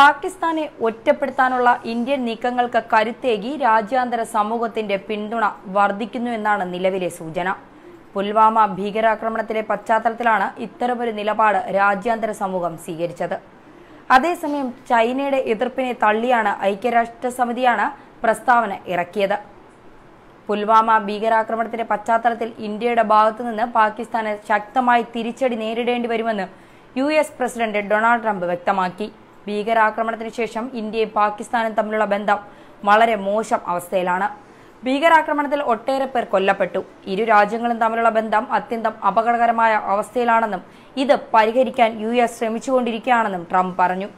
പാകിസ്ഥാനെ ഒറ്റപ്പെടുത്താനുള്ള ഇന്ത്യൻ നീക്കങ്ങൾക്ക് കരുത്തേകി രാജ്യാന്തര സമൂഹത്തിന്റെ പിന്തുണ വർദ്ധിക്കുന്നുവെന്നാണ് നിലവിലെ സൂചന പുൽവാമ ഭീകരാക്രമണത്തിലെ പശ്ചാത്തലത്തിലാണ് ഇത്തരമൊരു നിലപാട് രാജ്യാന്തര സമൂഹം സ്വീകരിച്ചത് അതേസമയം ചൈനയുടെ എതിർപ്പിനെ തള്ളിയാണ് ഐക്യരാഷ്ട്രസമിതിയാണ് പ്രസ്താവന ഇറക്കിയത് പുൽവാമ ഭീകരാക്രമണത്തിന്റെ പശ്ചാത്തലത്തിൽ ഇന്ത്യയുടെ ഭാഗത്തുനിന്ന് പാകിസ്ഥാന് ശക്തമായി തിരിച്ചടി നേരിടേണ്ടി വരുമെന്ന് യു പ്രസിഡന്റ് ഡൊണാൾഡ് ട്രംപ് വ്യക്തമാക്കി ഭീകരാക്രമണത്തിനു ശേഷം ഇന്ത്യയും പാകിസ്ഥാനും തമ്മിലുള്ള ബന്ധം വളരെ മോശം അവസ്ഥയിലാണ് ഭീകരാക്രമണത്തിൽ ഒട്ടേറെ പേർ കൊല്ലപ്പെട്ടു ഇരു രാജ്യങ്ങളും തമ്മിലുള്ള ബന്ധം അത്യന്തം അപകടകരമായ അവസ്ഥയിലാണെന്നും ഇത് പരിഹരിക്കാൻ യു എസ് ശ്രമിച്ചുകൊണ്ടിരിക്കുകയാണെന്നും ട്രംപ് പറഞ്ഞു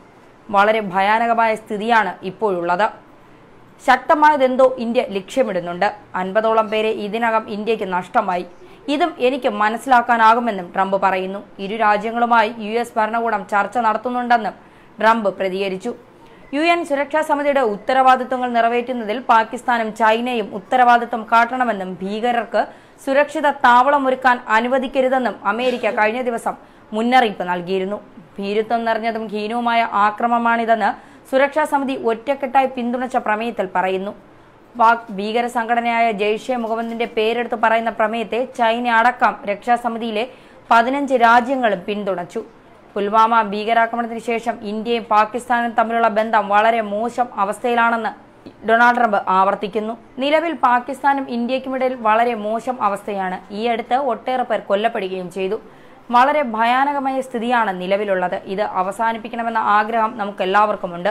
വളരെ ഭയാനകമായ സ്ഥിതിയാണ് ഇപ്പോഴുള്ളത് ശക്തമായതെന്തോ ഇന്ത്യ ലക്ഷ്യമിടുന്നുണ്ട് അൻപതോളം പേരെ ഇതിനകം ഇന്ത്യക്ക് നഷ്ടമായി ഇതും എനിക്ക് മനസ്സിലാക്കാനാകുമെന്നും ട്രംപ് പറയുന്നു ഇരു രാജ്യങ്ങളുമായി യു എസ് ഭരണകൂടം ചർച്ച നടത്തുന്നുണ്ടെന്നും ട്രംപ് പ്രതികരിച്ചു യു എൻ സുരക്ഷാ സമിതിയുടെ ഉത്തരവാദിത്വങ്ങൾ നിറവേറ്റുന്നതിൽ പാകിസ്ഥാനും ചൈനയും ഉത്തരവാദിത്വം കാട്ടണമെന്നും ഭീകരർക്ക് സുരക്ഷിത താവളമൊരുക്കാൻ ഒരുക്കാൻ അനുവദിക്കരുതെന്നും അമേരിക്ക കഴിഞ്ഞ ദിവസം മുന്നറിയിപ്പ് നൽകിയിരുന്നു ഭീരുത്വം നിറഞ്ഞതും ഹീനവുമായ ആക്രമമാണിതെന്ന് സുരക്ഷാ സമിതി ഒറ്റക്കെട്ടായി പിന്തുണച്ച പ്രമേയത്തിൽ പറയുന്നു പാക് ഭീകര സംഘടനയായ ജെയ്ഷെ മുഹമ്മദിന്റെ പേരെടുത്ത് പറയുന്ന പ്രമേയത്തെ ചൈന അടക്കം രക്ഷാസമിതിയിലെ പതിനഞ്ച് രാജ്യങ്ങളും പിന്തുണച്ചു പുൽവാമ ഭീകരാക്രമണത്തിന് ശേഷം ഇന്ത്യയും പാകിസ്ഥാനും തമ്മിലുള്ള ബന്ധം വളരെ മോശം അവസ്ഥയിലാണെന്ന് ഡൊണാൾഡ് ട്രംപ് ആവർത്തിക്കുന്നു നിലവിൽ പാകിസ്ഥാനും ഇന്ത്യക്കുമിടയിൽ വളരെ മോശം അവസ്ഥയാണ് ഈ അടുത്ത് ഒട്ടേറെ പേർ കൊല്ലപ്പെടുകയും ചെയ്തു വളരെ ഭയാനകമായ സ്ഥിതിയാണ് നിലവിലുള്ളത് ഇത് അവസാനിപ്പിക്കണമെന്ന ആഗ്രഹം എല്ലാവർക്കുമുണ്ട്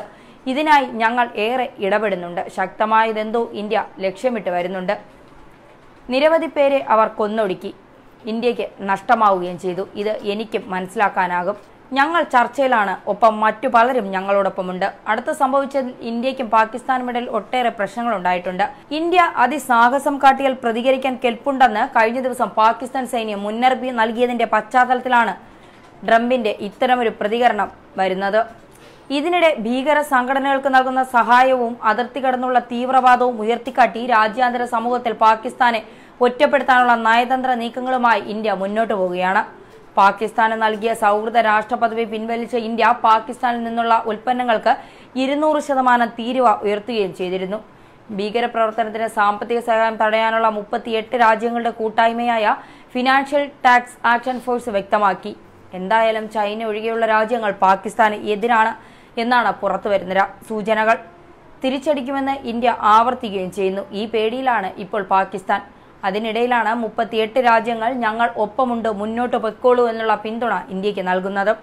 ഇതിനായി ഞങ്ങൾ ഏറെ ഇടപെടുന്നുണ്ട് ശക്തമായതെന്തോ ഇന്ത്യ ലക്ഷ്യമിട്ട് വരുന്നുണ്ട് നിരവധി പേരെ അവർ കൊന്നൊടുക്കി ഇന്ത്യക്ക് നഷ്ടമാവുകയും ചെയ്തു ഇത് എനിക്കും മനസ്സിലാക്കാനാകും ഞങ്ങൾ ചർച്ചയിലാണ് ഒപ്പം മറ്റു പലരും ഞങ്ങളോടൊപ്പമുണ്ട് അടുത്ത് സംഭവിച്ച ഇന്ത്യക്കും പാകിസ്ഥാനും ഇടയിൽ ഒട്ടേറെ പ്രശ്നങ്ങൾ ഉണ്ടായിട്ടുണ്ട് ഇന്ത്യ അതിസാഹസം കാട്ടിയാൽ പ്രതികരിക്കാൻ കെൽപ്പുണ്ടെന്ന് കഴിഞ്ഞ ദിവസം പാകിസ്ഥാൻ സൈന്യം മുന്നറിയിപ്പ് നൽകിയതിന്റെ പശ്ചാത്തലത്തിലാണ് ട്രംപിന്റെ ഇത്തരമൊരു പ്രതികരണം വരുന്നത് ഇതിനിടെ ഭീകര സംഘടനകൾക്ക് നൽകുന്ന സഹായവും അതിർത്തി കടന്നുള്ള തീവ്രവാദവും ഉയർത്തിക്കാട്ടി രാജ്യാന്തര സമൂഹത്തിൽ പാകിസ്ഥാനെ ഒറ്റപ്പെടുത്താനുള്ള നയതന്ത്ര നീക്കങ്ങളുമായി ഇന്ത്യ മുന്നോട്ടു പോവുകയാണ് പാകിസ്ഥാന് നൽകിയ സൗഹൃദ രാഷ്ട്രപദവി പിൻവലിച്ച ഇന്ത്യ പാകിസ്ഥാനിൽ നിന്നുള്ള ഉൽപ്പന്നങ്ങൾക്ക് ഇരുന്നൂറ് ശതമാനം തീരുവ ഉയർത്തുകയും ചെയ്തിരുന്നു ഭീകരപ്രവർത്തനത്തിന് സാമ്പത്തിക സഹായം തടയാനുള്ള മുപ്പത്തിയെട്ട് രാജ്യങ്ങളുടെ കൂട്ടായ്മയായ ഫിനാൻഷ്യൽ ടാക്സ് ആക്ഷൻ ഫോഴ്സ് വ്യക്തമാക്കി എന്തായാലും ചൈന ഒഴികെയുള്ള രാജ്യങ്ങൾ പാകിസ്ഥാന് എതിരാണ് എന്നാണ് പുറത്തുവരുന്ന സൂചനകൾ തിരിച്ചടിക്കുമെന്ന് ഇന്ത്യ ആവർത്തിക്കുകയും ചെയ്യുന്നു ഈ പേടിയിലാണ് ഇപ്പോൾ പാകിസ്ഥാൻ അതിനിടയിലാണ് മുപ്പത്തിയെട്ട് രാജ്യങ്ങൾ ഞങ്ങൾ ഒപ്പമുണ്ട് മുന്നോട്ട് പൊയ്ക്കോളൂ എന്നുള്ള പിന്തുണ ഇന്ത്യക്ക് നൽകുന്നത്